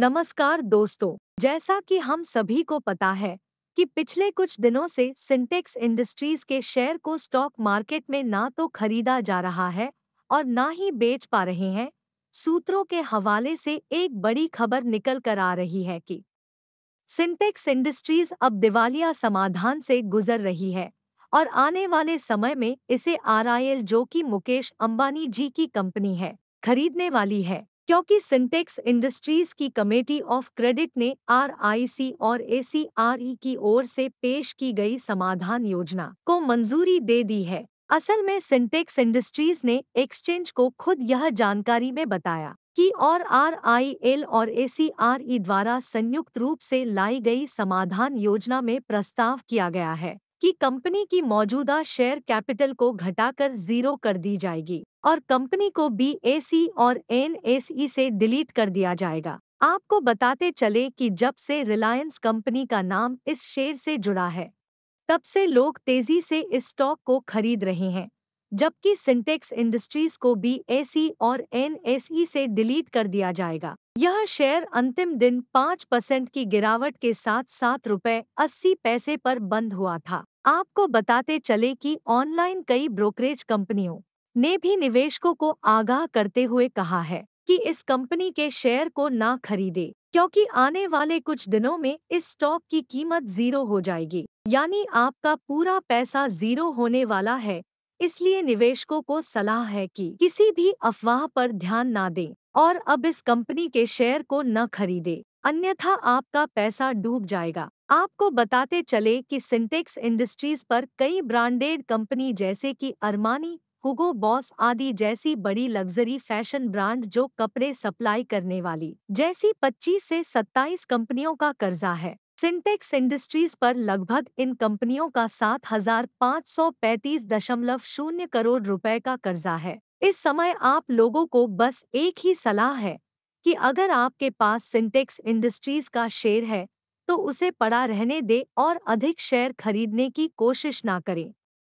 नमस्कार दोस्तों जैसा कि हम सभी को पता है कि पिछले कुछ दिनों से सिंटेक्स इंडस्ट्रीज के शेयर को स्टॉक मार्केट में ना तो खरीदा जा रहा है और ना ही बेच पा रहे हैं सूत्रों के हवाले से एक बड़ी खबर निकल कर आ रही है कि सिंटेक्स इंडस्ट्रीज अब दिवालिया समाधान से गुजर रही है और आने वाले समय में इसे आरआईएल जो कि मुकेश अंबानी जी की कंपनी है खरीदने वाली है क्योंकि सिंटेक्स इंडस्ट्रीज की कमेटी ऑफ क्रेडिट ने आरआईसी और एसीआरई की ओर से पेश की गई समाधान योजना को मंजूरी दे दी है असल में सिंटेक्स इंडस्ट्रीज ने एक्सचेंज को खुद यह जानकारी में बताया कि और आर आई एल और ए सी आर ई द्वारा संयुक्त रूप से लाई गई समाधान योजना में प्रस्ताव किया गया है कि कंपनी की मौजूदा शेयर कैपिटल को घटाकर जीरो कर दी जाएगी और कंपनी को सी और एनएसई से डिलीट कर दिया जाएगा आपको बताते चले कि जब से रिलायंस कंपनी का नाम इस शेयर से जुड़ा है तब से लोग तेजी से इस स्टॉक को खरीद रहे हैं जबकि सिंटेक्स इंडस्ट्रीज को बी और एन e से डिलीट कर दिया जाएगा यह शेयर अंतिम दिन पाँच परसेंट की गिरावट के साथ सात रुपए अस्सी पैसे पर बंद हुआ था आपको बताते चले कि ऑनलाइन कई ब्रोकरेज कंपनियों ने भी निवेशकों को आगाह करते हुए कहा है कि इस कंपनी के शेयर को ना खरीदे क्योंकि आने वाले कुछ दिनों में इस स्टॉक की कीमत जीरो हो जाएगी यानी आपका पूरा पैसा जीरो होने वाला है इसलिए निवेशकों को सलाह है कि किसी भी अफवाह पर ध्यान ना दें और अब इस कंपनी के शेयर को न खरीदे अन्यथा आपका पैसा डूब जाएगा आपको बताते चले कि सिंटेक्स इंडस्ट्रीज पर कई ब्रांडेड कंपनी जैसे कि अरमानी हुगो बॉस आदि जैसी बड़ी लग्जरी फैशन ब्रांड जो कपड़े सप्लाई करने वाली जैसी 25 से 27 कंपनियों का कर्जा है सिंटेक्स इंडस्ट्रीज पर लगभग इन कंपनियों का सात हजार पाँच सौ पैंतीस दशमलव शून्य करोड़ रुपए का कर्जा है इस समय आप लोगों को बस एक ही सलाह है कि अगर आपके पास सिंटेक्स इंडस्ट्रीज का शेयर है तो उसे पड़ा रहने दे और अधिक शेयर खरीदने की कोशिश ना करें